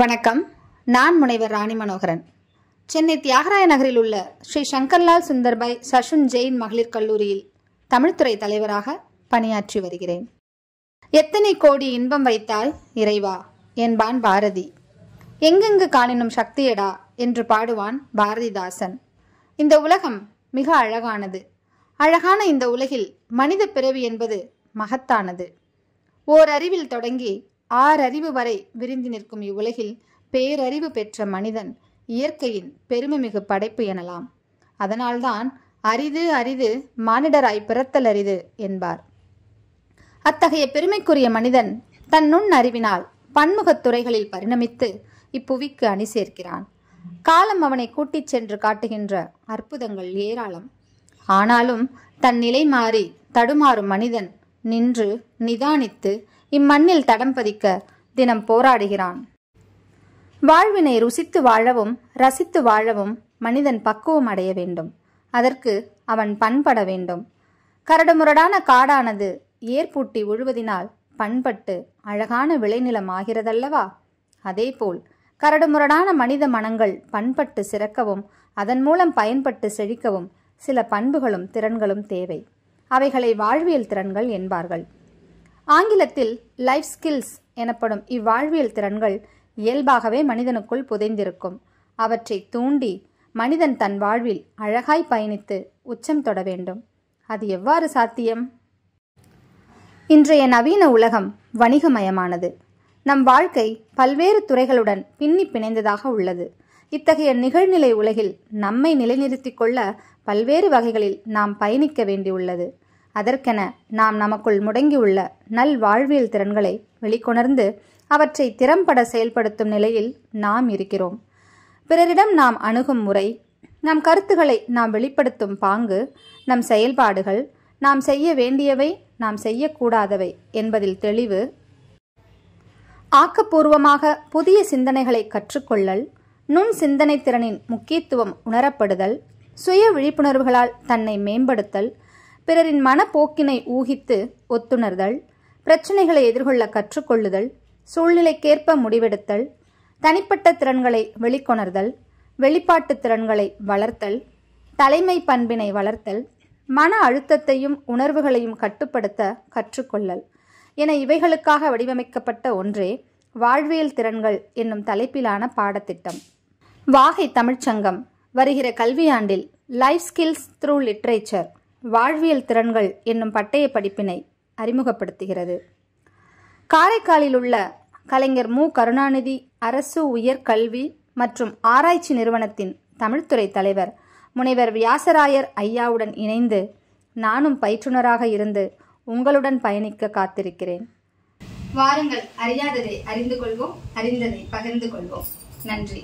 வணக்கம் நான் முனைவர் ராணி மனோகரன் சென்னை தியாகராய நகரில் உள்ள ஸ்ரீ சங்கர்லால் சுந்தர்பாய் சஷுன் ஜெயின் மகளிர் கல்லூரியில் தமிழ்துறை தலைவராக பணியாற்றி வருகிறேன் எத்தனை கோடி இன்பம் வைத்தால் இறைவா என்பான் பாரதி எங்கெங்கு காணினும் சக்தியடா என்று பாடுவான் பாரதிதாசன் இந்த உலகம் மிக அழகானது அழகான இந்த உலகில் மனித பிறவி என்பது மகத்தானது ஓர் அறிவில் தொடங்கி ஆறறிவு வரை விரிந்து நிற்கும் இவ்வுலகில் பேரறிவு பெற்ற மனிதன் இயற்கையின் பெருமைமிகு படைப்பு எனலாம் அதனால்தான் அரிது அரிது மானிடராய் பிறத்தல் அரிது என்பார் அத்தகைய பெருமைக்குரிய மனிதன் தன் நுண் அறிவினால் பன்முகத் துறைகளில் பரிணமித்து இப்புவிக்கு அணி சேர்க்கிறான் காலம் அவனை கூட்டிச் சென்று காட்டுகின்ற அற்புதங்கள் ஏராளம் ஆனாலும் தன் நிலை மாறி தடுமாறும் மனிதன் நின்று நிதானித்து இம்மண்ணில் தடம் பதிக்க தினம் போராடுகிறான் வாழ்வினை ருசித்து வாழவும் ரசித்து வாழவும் மனிதன் பக்குவம் அடைய வேண்டும் அதற்கு அவன் பண்பட வேண்டும் கரடுமுரடான காடானது ஏற்பூட்டி உழுவதினால் பண்பட்டு அழகான விளைநிலம் ஆகிறதல்லவா அதேபோல் கரடுமுரடான மனித மனங்கள் பண்பட்டு சிறக்கவும் அதன் மூலம் பயன்பட்டு செழிக்கவும் சில பண்புகளும் திறன்களும் தேவை அவைகளை வாழ்வியல் திறன்கள் என்பார்கள் ஆங்கிலத்தில் லைஃப் ஸ்கில்ஸ் எனப்படும் இவ்வாழ்வியல் திறன்கள் இயல்பாகவே மனிதனுக்குள் புதைந்திருக்கும் அவற்றை தூண்டி மனிதன் தன் வாழ்வில் அழகாய் பயணித்து உச்சம் தொட வேண்டும் அது எவ்வாறு சாத்தியம் இன்றைய நவீன உலகம் வணிகமயமானது நம் வாழ்க்கை பல்வேறு துறைகளுடன் பின்னி பிணைந்ததாக உள்ளது இத்தகைய நிகழ்நிலை உலகில் நம்மை நிலைநிறுத்திக் கொள்ள பல்வேறு வகைகளில் நாம் பயணிக்க வேண்டியுள்ளது அதற்கென நாம் நமக்குள் முடங்கியுள்ள நல் வாழ்வியல் திறன்களை வெளிக்கொணர்ந்து அவற்றை திறம்பட செயல்படுத்தும் நிலையில் நாம் இருக்கிறோம் பிறரிடம் நாம் அணுகும் முறை நம் கருத்துக்களை நாம் வெளிப்படுத்தும் பாங்கு நம் செயல்பாடுகள் நாம் செய்ய வேண்டியவை நாம் செய்யக்கூடாதவை என்பதில் தெளிவு ஆக்கப்பூர்வமாக புதிய சிந்தனைகளை கற்றுக்கொள்ளல் நுண் சிந்தனை திறனின் முக்கியத்துவம் உணரப்படுதல் சுய விழிப்புணர்வுகளால் தன்னை மேம்படுத்தல் பிறரின் மனப்போக்கினை ஊகித்து ஒத்துணர்தல் பிரச்சனைகளை எதிர்கொள்ள கற்றுக்கொள்ளுதல் சூழ்நிலைக்கேற்ப முடிவெடுத்தல் தனிப்பட்ட திறன்களை வெளிக்கொணர்தல் வெளிப்பாட்டு திறன்களை வளர்த்தல் தலைமை பண்பினை வளர்த்தல் மன அழுத்தத்தையும் உணர்வுகளையும் கட்டுப்படுத்த கற்றுக்கொள்ளல் என இவைகளுக்காக வடிவமைக்கப்பட்ட ஒன்றே வாழ்வியல் திறன்கள் என்னும் தலைப்பிலான பாடத்திட்டம் வாகை தமிழ்ச்சங்கம் வருகிற கல்வியாண்டில் லைஃப் ஸ்கில்ஸ் த்ரூ லிட்ரேச்சர் வாழ்வியல் திறன்கள் என்னும் பட்டய படிப்பினை அறிமுகப்படுத்துகிறது காரைக்காலில் உள்ள கலைஞர் மு கருணாநிதி அரசு உயர்கல்வி மற்றும் ஆராய்ச்சி நிறுவனத்தின் தமிழ்துறை தலைவர் முனைவர் வியாசராயர் ஐயாவுடன் இணைந்து நானும் பயிற்றுனராக இருந்து உங்களுடன் பயணிக்க காத்திருக்கிறேன் வாருங்கள் அறியாததை அறிந்து கொள்வோம் அறிந்ததை பகிர்ந்து கொள்வோம் நன்றி